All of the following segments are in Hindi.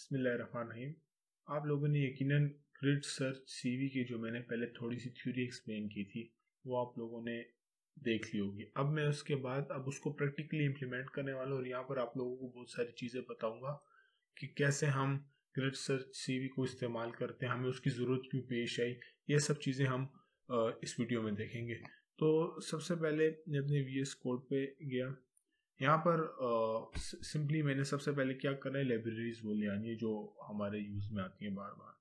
बिस्मिल्लाहिर्रहमानिर्रहीम आप लोगों ने यकीनन ग्रिड सर्च सीवी की जो मैंने पहले थोड़ी सी थ्योरी एक्सप्लेन की थी वो आप लोगों ने देख ली होगी अब मैं उसके बाद अब उसको प्रैक्टिकली इम्प्लीमेंट करने वाला हूँ और यहाँ पर आप लोगों को बहुत सारी चीज़ें बताऊँगा कि कैसे हम ग्रिड सर्च सीवी को इस्तेमाल करते हैं हमें उसकी ज़रूरत क्यों पेश आई ये सब चीज़ें हम इस वीडियो में देखेंगे तो सबसे पहले मैं अपने वी एस कोड पर गया यहाँ पर सिंपली मैंने सबसे पहले क्या करा है लाइब्रेरीज वो ले आनी है जो हमारे यूज में आती हैं बार बार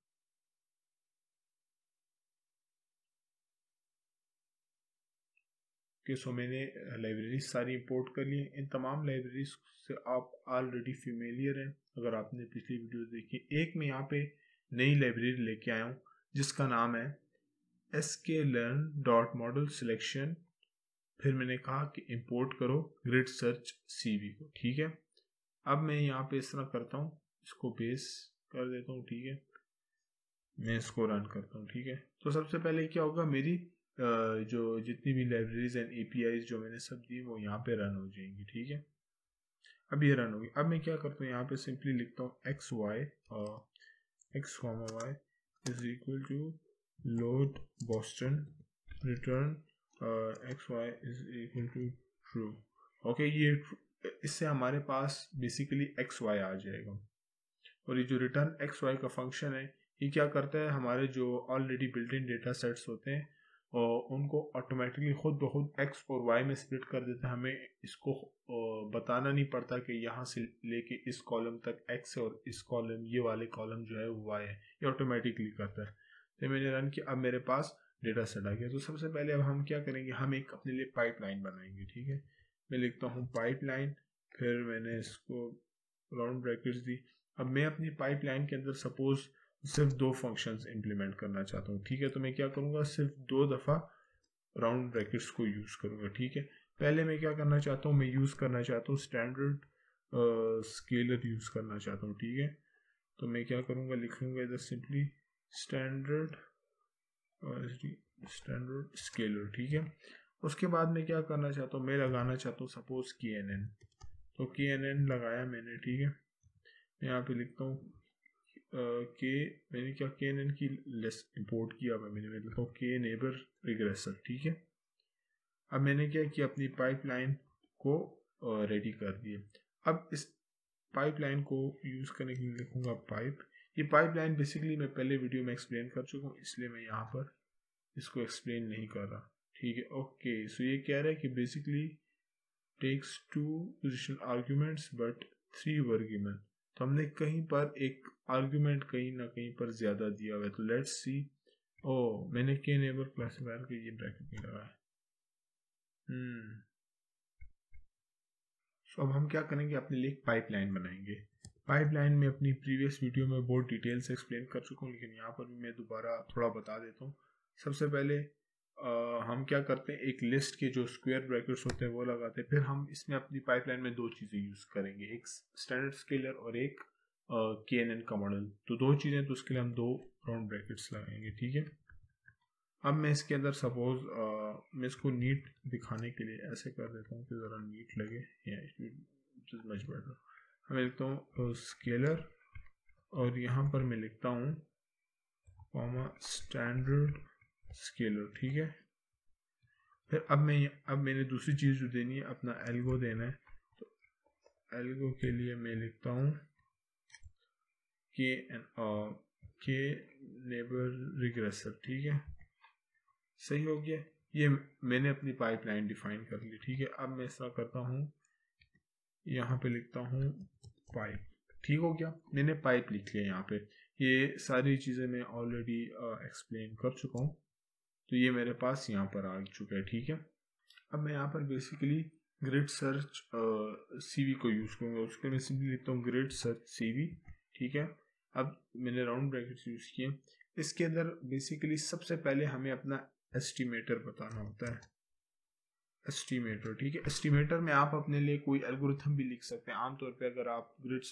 ओके सो मैंने लाइब्रेरीज सारी इंपोर्ट कर ली इन तमाम लाइब्रेरीज से आप ऑलरेडी फेमिलियर हैं अगर आपने पिछली वीडियो देखी एक मैं यहाँ पे नई लाइब्रेरी लेके आया हूँ जिसका नाम है एस के लर्न डॉट मॉडल सिलेक्शन फिर मैंने कहा कि इंपोर्ट करो ग्रिड सर्च सीवी को ठीक है अब मैं यहाँ पे इस तरह करता हूँ इसको बेस कर देता हूँ ठीक है मैं इसको रन करता हूँ ठीक है तो सबसे पहले क्या होगा मेरी जो जितनी भी लाइब्रेरीज एंड ए जो मैंने सब दी वो यहाँ पे रन हो जाएंगी ठीक है अब ये रन होगी अब मैं क्या करता हूँ यहाँ पे सिंपली लिखता हूँ X Y X comma Y is equal to load Boston return X Y is equal to true okay ये इससे हमारे पास बेसिकली एक्स वाई आ जाएगा और ये जो रिटर्न एक्स वाई का फंक्शन है ये क्या करता है हमारे जो already built in data sets होते हैं और उनको ऑटोमेटिकली खुद ब खुद एक्स और वाई में स्प्लिट कर देते हैं हमें इसको बताना नहीं पड़ता कि यहाँ से लेके इस कॉलम तक एक्स है और इस कॉलम ये वाले कॉलम जो है वो वाई है ये ऑटोमेटिकली करता है तो मैंने रन किया अब मेरे पास डेटा सेट आ गया तो सबसे पहले अब हम क्या करेंगे हम एक अपने लिए पाइपलाइन बनाएंगे ठीक है मैं लिखता हूँ पाइपलाइन फिर मैंने इसको राउंड ब्रैकेट्स दी अब मैं अपनी पाइपलाइन के अंदर सपोज सिर्फ दो फंक्शंस इंप्लीमेंट करना चाहता हूँ ठीक है तो मैं क्या करूँगा सिर्फ दो दफ़ा राउंड ब्रैकेट्स को यूज़ करूँगा ठीक है पहले मैं क्या करना चाहता हूँ मैं यूज़ करना चाहता हूँ स्टैंडर्ड स्केलर यूज़ करना चाहता हूँ ठीक है तो मैं क्या करूँगा लिखूँगा इधर सिंपली स्टैंडर्ड स्टैंडर्ड स्केलर ठीक है उसके बाद में क्या करना चाहता हूँ मैं लगाना चाहता हूँ सपोज के एन एन तो के एन एन लगाया मैंने ठीक है मैं यहाँ पे लिखता हूँ के मैंने क्या के एन एन की लेस इम्पोर्ट किया मैं मैंने लिखता हूँ के नेबर रिग्रेसर ठीक है अब मैंने क्या किया अपनी पाइपलाइन को रेडी कर दिए अब इस पाइपलाइन को यूज़ करने के लिए लिखूंगा पाइप ये पाइपलाइन बेसिकली मैं पहले वीडियो में एक्सप्लेन कर चुका हूँ इसलिए मैं यहाँ पर इसको एक्सप्लेन नहीं कर रहा ठीक है ओके सो ये कह रहा है कि basically takes two position arguments but three argument तो हमने कहीं पर एक आर्ग्यूमेंट कहीं ना कहीं पर ज़्यादा दिया हुआ है तो लेट्स सी ओ मैंने के नेबर क्लासीफायर के ये ब्रैकेट में लगाया हम्म hmm. सो अब हम क्या करेंगे अपने लिए एक पाइपलाइन बनाएंगे पाइपलाइन में अपनी प्रीवियस वीडियो में बहुत डिटेल से एक्सप्लेन कर चुका हूँ लेकिन यहाँ पर भी मैं दोबारा थोड़ा बता देता हूँ सबसे पहले आ, हम क्या करते हैं एक लिस्ट के जो स्क्वायर ब्रैकेट्स होते हैं वो लगाते हैं फिर हम इसमें अपनी पाइपलाइन में दो चीज़ें यूज़ करेंगे एक स्टैंडर्ड स्केलर और एक के एन एन का मॉडल तो दो चीज़ें तो उसके लिए हम दो राउंड ब्रैकेट्स लगाएंगे ठीक है अब मैं इसके अंदर सपोज मैं इसको नीट दिखाने के लिए ऐसे कर देता हूँ कि ज़रा नीट लगे या इट इज मच बेटर मैं लिखता हूँ स्केलर और यहाँ पर मैं लिखता हूँ कॉमा स्टैंडर्ड स्केलर ठीक है फिर अब मैं अब मैंने दूसरी चीज़ जो देनी है अपना एल्गो देना है तो एल्गो के लिए मैं लिखता हूँ के एन के नेबर रिग्रेसर ठीक है सही हो गया ये मैंने अपनी पाइपलाइन डिफाइन कर ली ठीक है अब मैं ऐसा करता हूँ यहाँ पे लिखता हूँ पाइप ठीक हो गया मैंने पाइप लिख लिया यहाँ पे ये सारी चीज़ें मैं ऑलरेडी एक्सप्लेन कर चुका हूँ तो ये मेरे पास यहाँ पर आ चुका है ठीक है अब मैं यहाँ पर बेसिकली ग्रिड सर्च वी को यूज़ करूँगा उसके मैं सिंपली लिखता हूँ ग्रिड सर्च वी ठीक है अब मैंने राउंड ब्रैकेट यूज़ किए इसके अंदर बेसिकली सबसे पहले हमें अपना एस्टिमेटर बताना होता है एस्टिमेटर ठीक है एस्टिमेटर में आप अपने लिए कोई एल्गोरिथम भी लिख सकते हैं आमतौर पे अगर आप ग्रिड्स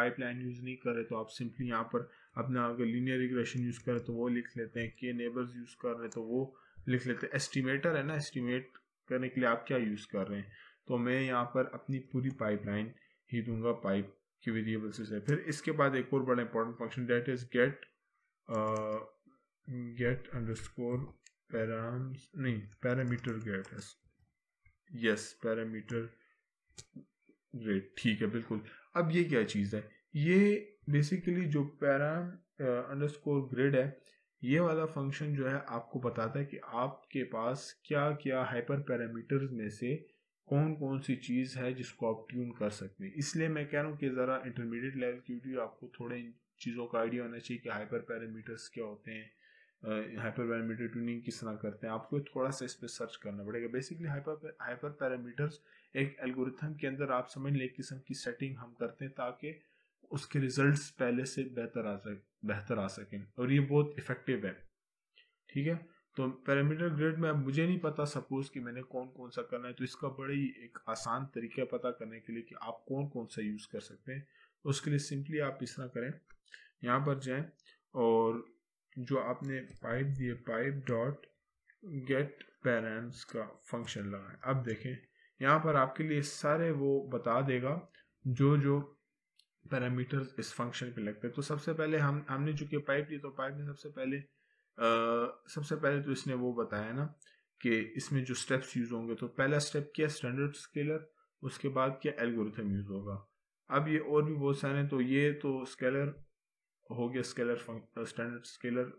पाइपलाइन यूज़ नहीं कर रहे तो आप सिंपली यहाँ पर अपना अगर लीनियर रिग्रेशन यूज़ कर रहे तो वो लिख लेते हैं के नेबर्स यूज़ कर रहे तो वो लिख लेते हैं एस्टिमेटर है ना एस्टिमेट करने के लिए आप क्या यूज़ कर रहे हैं तो मैं यहाँ पर अपनी पूरी पाइपलाइन ही दूंगा पाइप के वेरिएबल से फिर इसके बाद एक और बड़ा important function that is get get underscore param नहीं parameter get yes parameter rate ठीक है बिल्कुल अब ये क्या चीज़ है ये बेसिकली जो पैरा अंडरस्कोर ग्रेड है ये वाला फंक्शन जो है आपको बताता है कि आपके पास क्या क्या हाइपर पैरामीटर्स में से कौन कौन सी चीज़ है जिसको आप ट्यून कर सकते हैं इसलिए मैं कह रहा हूँ कि ज़रा इंटरमीडिएट लेवल की वीडियो आपको थोड़े इन चीज़ों का आइडिया होना चाहिए कि हाइपर पैरामीटर्स क्या होते हैं हाइपर पैरामीटर ट्यूनिंग किस तरह करते हैं आपको थोड़ा सा इस पर सर्च करना पड़ेगा बेसिकली हाइपर हाइपर पैरामीटर्स एक एल्गोरिथम के अंदर आप समझ लें किस्म की सेटिंग हम करते हैं ताकि उसके रिजल्ट्स पहले से बेहतर आ सक बेहतर आ सकें और ये बहुत इफेक्टिव है ठीक है तो पैरामीटर ग्रेड में अब मुझे नहीं पता सपोज कि मैंने कौन कौन सा करना है तो इसका बड़ा ही एक आसान तरीका पता करने के लिए कि आप कौन कौन सा यूज़ कर सकते हैं उसके लिए सिंपली आप इस तरह करें यहाँ पर जाएं और जो आपने पाइप दिए पाइप डॉट गेट पेरेंट्स का फंक्शन लगाए अब देखें यहाँ पर आपके लिए सारे वो बता देगा जो जो पैरामीटर्स इस फंक्शन पे लगते हैं तो सबसे पहले हम हमने चूंकि पाइप दी तो पाइप ने सबसे पहले आ, सबसे पहले तो इसने वो बताया ना कि इसमें जो स्टेप्स यूज़ होंगे तो पहला स्टेप क्या स्टैंडर्ड स्केलर उसके बाद क्या एल्गोरिथम यूज़ होगा अब ये और भी बहुत सारे तो ये तो स्केलर हो गया स्केलर स्टैंडर्ड स्केलर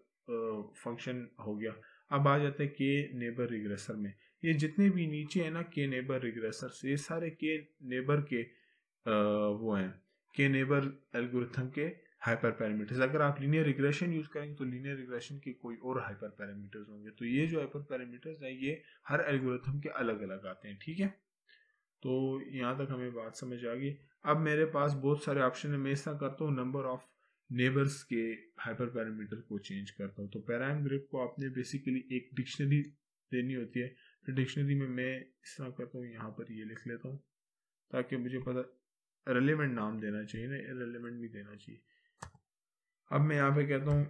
फंक्शन हो गया अब आ जाते हैं के नेबर रिग्रेसर में ये जितने भी नीचे है ना के नेबर रिग्रेसर ये सारे के नेबर के आ, वो हैं के नेबर एल्गोरिथम के हाइपर पैरामीटर्स अगर आप लीनियर रिग्रेशन यूज करेंगे तो लीनियर रिग्रेशन के कोई और हाइपर पैरामीटर्स होंगे तो ये जो हाइपर पैरामीटर्स हैं ये हर एल्गोरिथम के अलग अलग आते हैं ठीक है तो यहाँ तक हमें बात समझ आ गई अब मेरे पास बहुत सारे ऑप्शन है मैं ऐसा करता हूँ नंबर ऑफ नेबर्स के हाइपर पैरामीटर को चेंज करता हूँ तो पैराम ग्रिप को आपने बेसिकली एक डिक्शनरी देनी होती है तो डिक्शनरी में मैं इस तरह करता हूँ यहाँ पर ये लिख लेता हूँ ताकि मुझे पता रेलिवेंट नाम देना चाहिए ना रेलिवेंट भी देना चाहिए अब मैं यहाँ पे कहता हूँ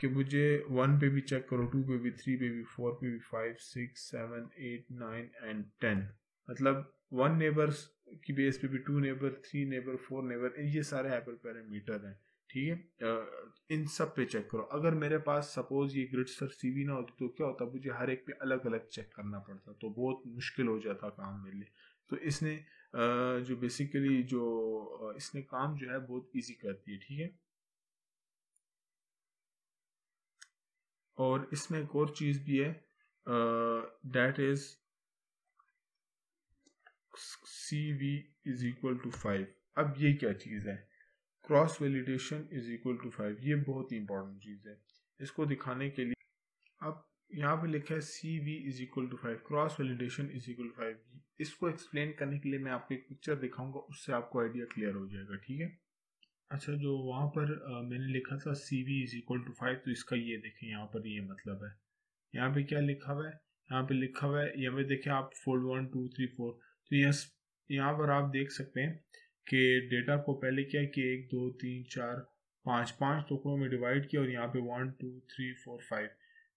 कि मुझे वन पे भी चेक करो टू पे भी थ्री पे भी फोर पे भी five six seven eight nine and ten मतलब वन नेबर्स की बेस पे भी two neighbour three neighbour four neighbour ये सारे हाइपर पैरामीटर हैं ठीक है इन सब पे चेक करो अगर मेरे पास सपोज ये ग्रिड सर सीवी ना होती तो क्या होता मुझे हर एक पे अलग अलग चेक करना पड़ता तो बहुत मुश्किल हो जाता काम मेरे लिए तो इसने जो बेसिकली जो इसने काम जो है बहुत इजी कर दिया ठीक है और इसमें एक और चीज भी है that is C V is equal to five अब ये क्या चीज है cross validation is equal to five ये बहुत ही इंपॉर्टेंट चीज़ है इसको दिखाने के लिए अब यहाँ पे लिखा है C V is equal to five cross validation is equal to five इसको एक्सप्लेन करने के लिए मैं आपको एक पिक्चर दिखाऊंगा उससे आपको आइडिया क्लियर हो जाएगा ठीक है अच्छा जो वहाँ पर आ, मैंने लिखा था C V is equal to five तो इसका ये देखें यहाँ पर ये मतलब है यहाँ पे क्या लिखा हुआ है यहाँ पे लिखा हुआ है यहाँ पे देखें आप fold one two three four तो यहाँ यहाँ पर आप देख सकते हैं के डेटा को पहले क्या कि एक दो तीन चार पाँच पाँच टुकड़ों में डिवाइड किया और यहाँ पे one two three four five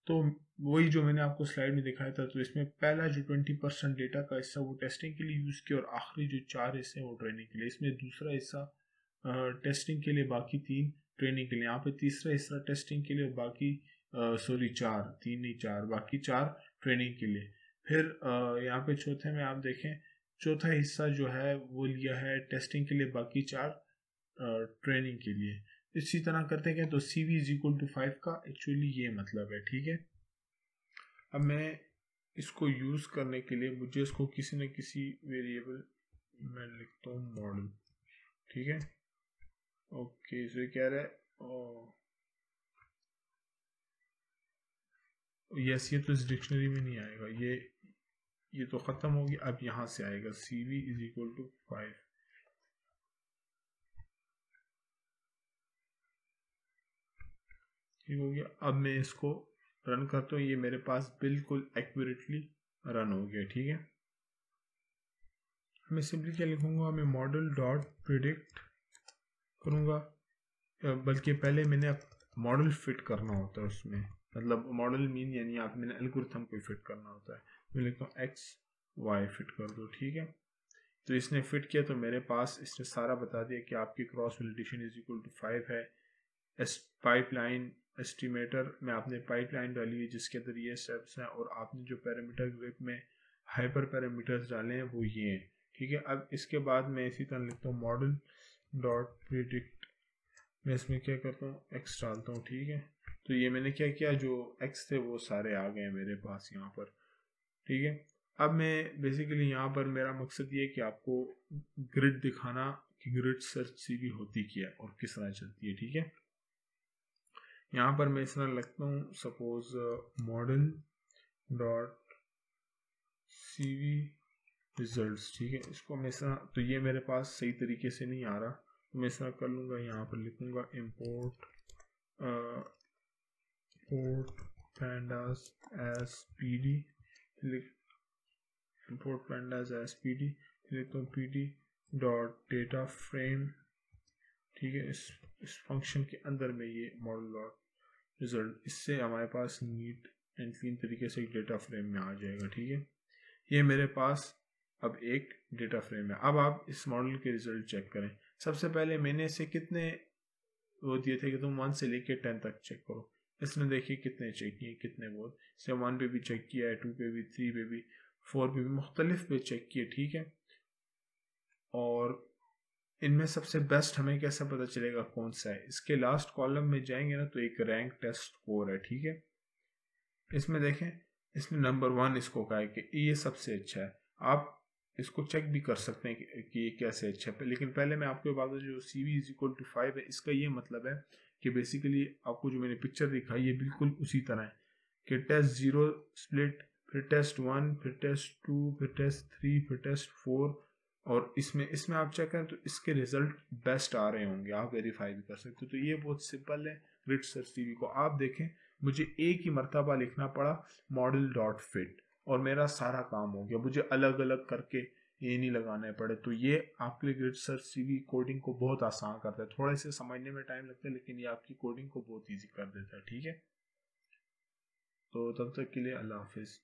तो वही जो मैंने आपको स्लाइड में दिखाया था तो इसमें पहला जो ट्वेंटी परसेंट डेटा का हिस्सा वो टेस्टिंग के लिए यूज़ किया और आखिरी जो चार हिस्से हैं वो ट्रेनिंग के लिए इसमें दूसरा हिस्सा टेस्टिंग के लिए बाकी तीन ट्रेनिंग के लिए यहाँ पे तीसरा हिस्सा टेस्टिंग के लिए बाकी सॉरी चार तीन ही चार बाकी चार ट्रेनिंग के लिए फिर यहाँ पे चौथे में आप देखें चौथा हिस्सा जो है वो लिया है टेस्टिंग के लिए बाकी चार ट्रेनिंग के लिए इसी तरह करते हैं तो C V is equal to five का एक्चुअली ये मतलब है ठीक है अब मैं इसको यूज़ करने के लिए मुझे इसको किसी न किसी वेरिएबल में लिखता हूँ मॉडल ठीक है ओके इसे कह रहे है यस ये तो इस डिक्शनरी में नहीं आएगा ये ये तो ख़त्म होगी अब यहां से आएगा C V is equal to five ठीक हो गया अब मैं इसको रन करता हूँ ये मेरे पास बिल्कुल एक्यूरेटली रन हो गया ठीक है मैं सिंपली क्या लिखूंगा मैं मॉडल डॉट प्रिडिक्ट करूंगा बल्कि पहले मैंने मॉडल फिट करना होता है उसमें मतलब मॉडल मीन यानी आप मैंने एल्गोरिथम को फिट करना होता है मैं लिखता एक्स वाई फिट कर दो ठीक है तो इसने फिट किया तो मेरे पास इसने सारा बता दिया कि आपकी cross validation is equal to five है एस पाइप लाइन एस्टिमेटर में आपने पाइप लाइन डाली है जिसके अंदर ये स्टेप्स हैं और आपने जो पैरामीटर ग्रिप में हाइपर पैरामीटर्स डाले हैं वो ये हैं ठीक है अब इसके बाद मैं इसी तरह लिखता हूँ मॉडल डॉट प्रिडिक्ट मैं इसमें क्या करता हूँ एक्स डालता हूँ ठीक है तो ये मैंने क्या किया जो एक्स थे वो सारे आ गए मेरे पास यहाँ पर ठीक है अब मैं बेसिकली यहाँ पर मेरा मकसद ये कि आपको ग्रिड दिखाना कि ग्रिड सर्च भी होती क्या और किस तरह चलती है ठीक है यहाँ पर मैं इस तरह लगता हूँ सपोज मॉडल डॉट सी वी रिजल्ट ठीक है इसको मैं इस तरह तो ये मेरे पास सही तरीके से नहीं आ रहा तो मैं इस तरह कर लूँगा यहाँ पर लिखूँगा import port pandas as P D import pandas as pd click on pd dot data frame ठीक है इस इस फंक्शन के अंदर में ये मॉडल डॉट रिजल्ट इससे हमारे पास नीट एंड क्लीन तरीके से एक डेटा फ्रेम में आ जाएगा ठीक है ये मेरे पास अब एक डेटा फ्रेम है अब आप इस मॉडल के रिजल्ट चेक करें सबसे पहले मैंने इसे कितने वो दिए थे कि तुम वन से लेके टेन तक चेक करो इसने देखिए कितने चेक किए कितने वो इसने वन पे भी चेक किया है टू पे भी थ्री पे भी फोर पे भी मुख्तलिफ पे चेक किए ठीक है और इनमें सबसे बेस्ट हमें कैसे पता चलेगा कौन सा है इसके लास्ट कॉलम में जाएंगे ना तो एक रैंक टेस्ट स्कोर है ठीक है इसमें देखें इसमें नंबर वन इसको कहा है कि ये सबसे अच्छा है आप इसको चेक भी कर सकते हैं कि ये कैसे अच्छा है लेकिन पहले मैं आपको बता जो C V is equal to five है इसका ये मतलब है कि बेसिकली आपको जो मैंने पिक्चर दिखाई ये बिल्कुल उसी तरह है कि टेस्ट ज़ीरो स्प्लिट फिर टेस्ट वन फिर टेस्ट टू फिर टेस्ट थ्री फिर टेस्ट फोर और इसमें इसमें आप चेक करें तो इसके रिजल्ट बेस्ट आ रहे होंगे आप वेरीफाई भी कर सकते हो तो ये बहुत सिंपल है ग्रिड सर्च टीवी को आप देखें मुझे एक ही मरतबा लिखना पड़ा मॉडल डॉट फिट और मेरा सारा काम हो गया मुझे अलग अलग करके ये नहीं लगाने पड़े तो ये आपके लिए ग्रिड सर्च सीवी कोडिंग को बहुत आसान करता है थोड़ा इसे समझने में टाइम लगता है लेकिन ये आपकी कोडिंग को बहुत ईजी कर देता है ठीक है तो तब तक के लिए अल्लाह हाफिज़